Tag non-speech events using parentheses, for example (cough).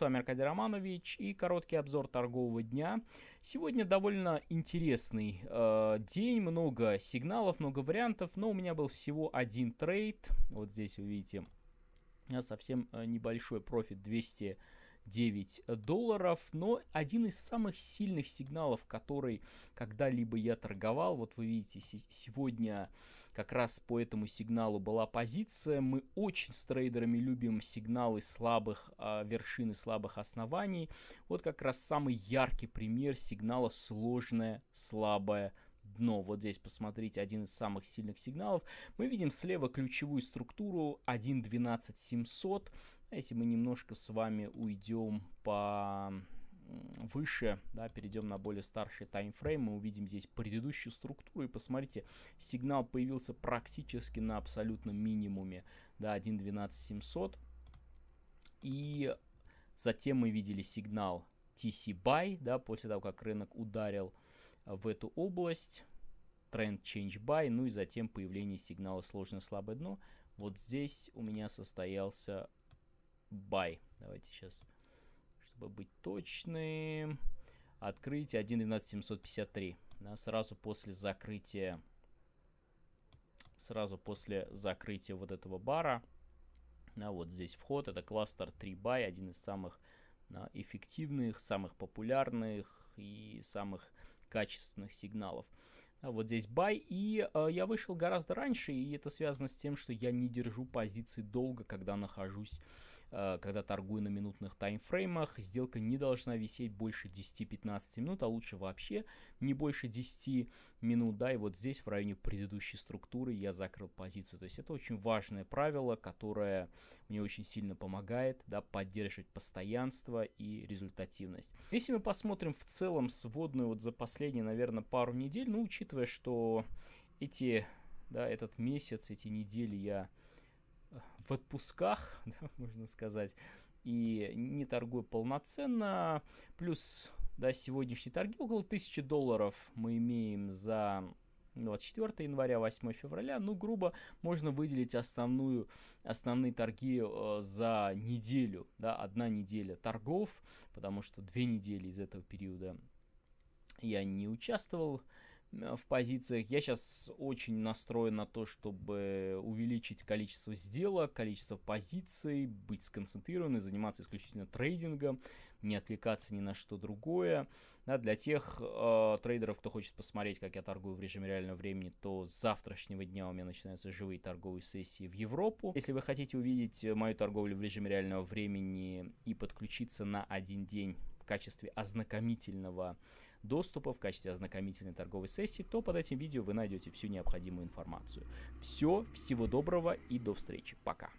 С вами Аркадий Романович и короткий обзор торгового дня. Сегодня довольно интересный э, день, много сигналов, много вариантов, но у меня был всего один трейд. Вот здесь вы видите э, совсем э, небольшой профит 200 9 э, долларов, но один из самых сильных сигналов, который когда-либо я торговал, вот вы видите, сегодня как раз по этому сигналу была позиция, мы очень с трейдерами любим сигналы слабых э, а, вершин и слабых оснований, вот как раз самый яркий пример сигнала сложное, слабое дно. Вот здесь посмотрите один из самых сильных сигналов. Мы видим слева ключевую структуру 1.12.700 если мы немножко с вами уйдем по выше, да, перейдем на более старший таймфрейм, мы увидим здесь предыдущую структуру, и посмотрите, сигнал появился практически на абсолютном минимуме, да, 1.12700, и затем мы видели сигнал TC Buy, да, после того, как рынок ударил в эту область, тренд Change Buy, ну и затем появление сигнала сложное слабое дно. Вот здесь у меня состоялся by. Давайте сейчас, чтобы быть точным, открыть 1.12.753. Да, сразу после закрытия сразу после закрытия вот этого бара. Да, вот здесь вход, это кластер 3BY, один из самых да, эффективных, самых популярных и самых качественных сигналов. вот здесь бай, и э, я вышел гораздо раньше, и это связано с тем, что я не держу позиции долго, когда нахожусь Э, когда торгую на минутных таймфреймах, сделка не должна висеть больше 10-15 минут, а лучше вообще не больше 10 минут, да, и вот здесь в районе предыдущей структуры я закрыл позицию, то есть это очень важное правило, которое мне очень сильно помогает, да, поддерживать постоянство и результативность. Если мы посмотрим в целом сводную вот за последние, наверное, пару недель, ну, учитывая, что эти да, этот месяц, эти недели я в отпусках, (laughs) да, можно сказать, и не торгую полноценно. Плюс, да, сегодняшние торги около 1000 долларов мы имеем за 24 января, 8 февраля. Ну, грубо можно выделить основную, основные торги э, за неделю. Да, одна неделя торгов, потому что две недели из этого периода я не участвовал Э, в позициях. Я сейчас очень настроен на то, чтобы увеличить количество сделок, количество позиций, быть сконцентрированным, заниматься исключительно трейдингом, не отвлекаться ни на что другое. Да, для тех э, трейдеров, кто хочет посмотреть, как я торгую в режиме реального времени, то с завтрашнего дня у меня начинаются живые торговые сессии в Европу. Если вы хотите увидеть мою торговлю в режиме реального времени и подключиться на один день в качестве ознакомительного доступа в качестве ознакомительной торговой сессии, то под этим видео вы найдете всю необходимую информацию. Все, всего доброго и до встречи. Пока.